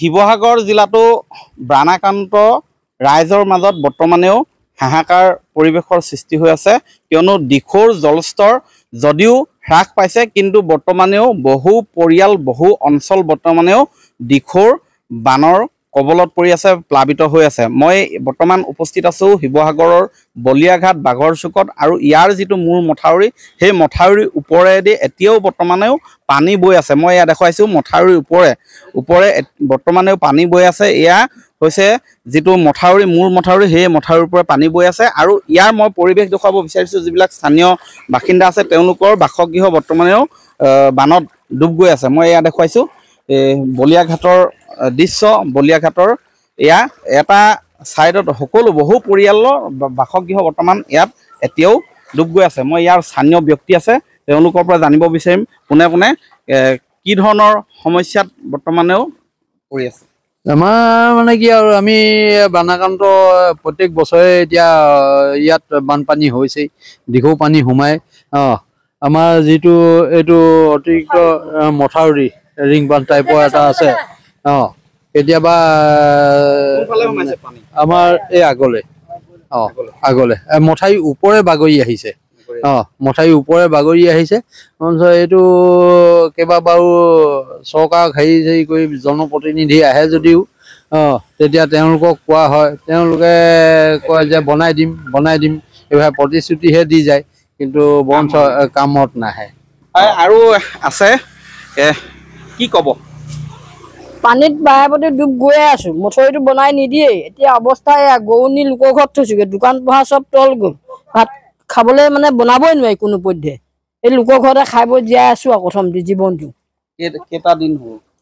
শিৱসাগৰ জিলাতো ব্ৰাণাকান্ত ৰাইজৰ মাজত বৰ্তমানেও হাহাকাৰ পৰিৱেশৰ সৃষ্টি হৈ আছে কিয়নো দিখৌৰ জলস্তৰ যদিও হ্ৰাস পাইছে কিন্তু বৰ্তমানেও বহু পৰিয়াল বহু অঞ্চল বৰ্তমানেও দিখৌৰ বানৰ কবলত পৰি আছে প্লাবিত হৈ আছে মই বৰ্তমান উপস্থিত আছোঁ শিৱসাগৰৰ বলিয়াঘাট বাঘৰ চুকত আৰু ইয়াৰ যিটো মূৰ মথাউৰি সেই মথাউৰিৰ ওপৰেদি এতিয়াও বৰ্তমানেও পানী বৈ আছে মই ইয়াত দেখুৱাইছোঁ মথাউৰিৰ ওপৰে ওপৰে বৰ্তমানেও পানী বৈ আছে এয়া হৈছে যিটো মথাউৰি মূৰ মথাউৰি সেই মথাউৰিৰ ওপৰে পানী বৈ আছে আৰু ইয়াৰ মই পৰিৱেশ দেখুৱাব বিচাৰিছোঁ যিবিলাক স্থানীয় বাসিন্দা আছে তেওঁলোকৰ বাসগৃহ বৰ্তমানেও বানত ডুব গৈ আছে মই এয়া দেখুৱাইছোঁ এই বলিয়াঘাটৰ দৃশ্য বলিয়াঘাটৰ এয়া এটা ছাইডত সকলো বহু পৰিয়ালৰ বাসগৃহ বৰ্তমান ইয়াত এতিয়াও ডুব গৈ আছে মই ইয়াৰ স্থানীয় ব্যক্তি আছে তেওঁলোকৰ পৰা জানিব বিচাৰিম পোনে পোনে কি ধৰণৰ সমস্যাত বৰ্তমানেও পৰি আছে আমাৰ মানে কি আৰু আমি বানাকান্ত প্ৰত্যেক বছৰে এতিয়া ইয়াত বানপানী হৈছেই দীঘৌ পানী সোমায় আমাৰ যিটো এইটো অতিৰিক্ত মথাউৰি ৰিং বান টাইপৰ এটা আছে অঁ কেতিয়াবা আমাৰ এই আগলে অঁ আগলে মথাউৰি ওপৰে বাগৰি আহিছে অঁ মথাউৰি ওপৰে বাগৰি আহিছে এইটো কেইবাবাৰো চৰকাৰক হেৰি হেৰি কৰি জনপ্ৰতিনিধি আহে যদিও অঁ তেতিয়া তেওঁলোকক কোৱা হয় তেওঁলোকে কয় যে বনাই দিম বনাই দিম এইভাৱে প্ৰতিশ্ৰুতিহে দি যায় কিন্তু বন কামত নাহে আৰু আছে কি কব পানীত বাই ডুব গৈ আছো মুঠৰিটো বনাই নিদিয়ে এতিয়া অৱস্থা এয়া গৌনী লোকৰ ঘৰত থৈছোগে দোকান পোহা চব তল গ'ল ভাত খাবলে মানে বনাবই নোৱাৰি কোনো পধ্যে এই লোকৰ ঘৰতে খাই বৈ জীয়াই আছো আৰু প্ৰথম জীৱনটো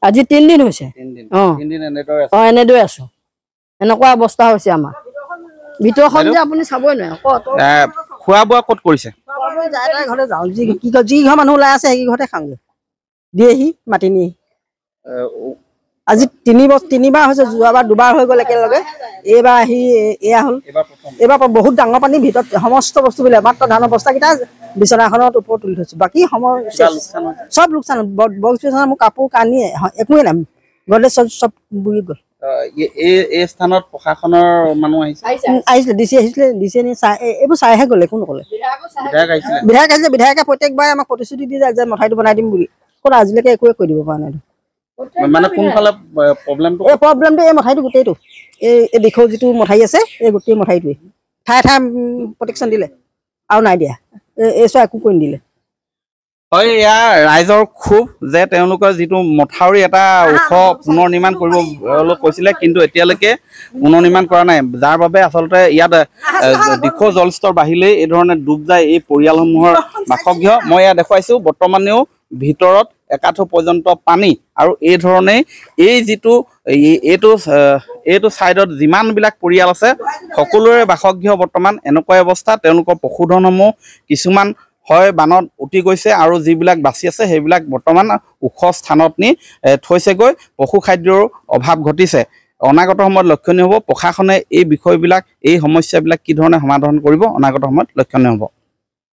আজি তিনিদিন হৈছে অঁ এনেদৰে আছো এনেকুৱা অৱস্থা হৈছে আমাৰ ভিতৰখন যে আপুনি চাবই নোৱাৰে খোৱা বোৱা কত কৰিছে যি ঘৰ মানুহ ওলাই আছে সেই ঘৰতে খাওঁগৈ দিয়েহি মাতি নি আজি তিনি তিনিবাৰ হৈছে যোৱাবাৰ দুবাৰ হৈ গ'ল একেলগে এইবাৰ আহি এয়া হ'ল এইবাৰ বহুত ডাঙৰ পানী ভিতৰত সমস্ত বস্তুবিলাক মাত্ৰ ধান অৱস্থাকেইটা বিচনাখনত ওপৰত তুলি থৈছোঁ বাকী সময় চব লোকচান বিচনা মোৰ কাপোৰ কানি একোৱে নাই গদ্ৰেজ চব চব বুৰি গ'ল বিধায়ক আহিছে বিধায়কে প্ৰত্যেকবাৰে আমাক প্ৰতিশ্ৰুতি দি যায় যে মথাইটো বনাই দিম বুলি আজিলৈকে একোৱে কৈ দিব পৰা নাই যিটো মথাউৰি এটা ওখ পুনৰ নিৰ্মাণ কৰিব কৈছিলে কিন্তু এতিয়ালৈকে পুনৰ নিৰ্মাণ কৰা নাই যাৰ বাবে আচলতে ইয়াত দীখ জলস্তৰ বাঢ়িলেই এই ধৰণে ডুব যায় এই পৰিয়ালসমূহৰ বাসগৃহ মই এয়া দেখুৱাইছোঁ বৰ্তমানেও ভিতৰত একাঠো পৰ্যন্ত পানী আৰু এই ধৰণে এই যিটো এইটো এইটো ছাইডত যিমানবিলাক পৰিয়াল আছে সকলোৰে বাসগৃহ বৰ্তমান এনেকুৱা অৱস্থা তেওঁলোকৰ পশুধনসমূহ কিছুমান হয় বানত উটি গৈছে আৰু যিবিলাক বাচি আছে সেইবিলাক বৰ্তমান ওখ স্থানত নি থৈছেগৈ পশু খাদ্যৰো অভাৱ ঘটিছে অনাগত সময়ত লক্ষণীয় হ'ব প্ৰশাসনে এই বিষয়বিলাক এই সমস্যাবিলাক কি ধৰণে সমাধান কৰিব অনাগত সময়ত লক্ষণীয় হ'ব